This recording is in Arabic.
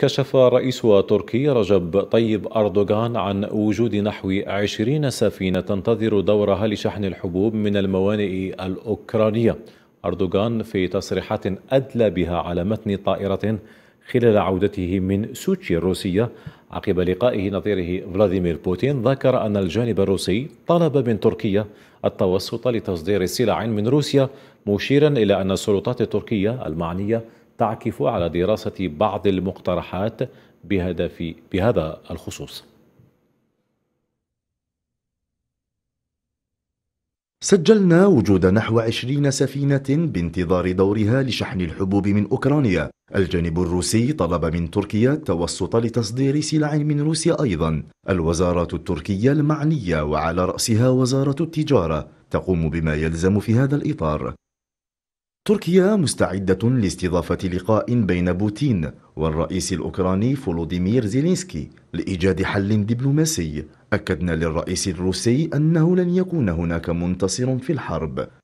كشف رئيس تركيا رجب طيب أردوغان عن وجود نحو 20 سفينة تنتظر دورها لشحن الحبوب من الموانئ الأوكرانية أردوغان في تصريحات أدلى بها على متن طائرة خلال عودته من سوتشي الروسية عقب لقائه نظيره فلاديمير بوتين ذكر أن الجانب الروسي طلب من تركيا التوسط لتصدير سلع من روسيا مشيرا إلى أن السلطات التركية المعنية تعكف على دراسة بعض المقترحات بهدف بهذا الخصوص سجلنا وجود نحو عشرين سفينة بانتظار دورها لشحن الحبوب من أوكرانيا الجانب الروسي طلب من تركيا التوسط لتصدير سلع من روسيا أيضا الوزارة التركية المعنية وعلى رأسها وزارة التجارة تقوم بما يلزم في هذا الإطار تركيا مستعدة لاستضافة لقاء بين بوتين والرئيس الأوكراني فولوديمير زيلينسكي لإيجاد حل دبلوماسي أكدنا للرئيس الروسي أنه لن يكون هناك منتصر في الحرب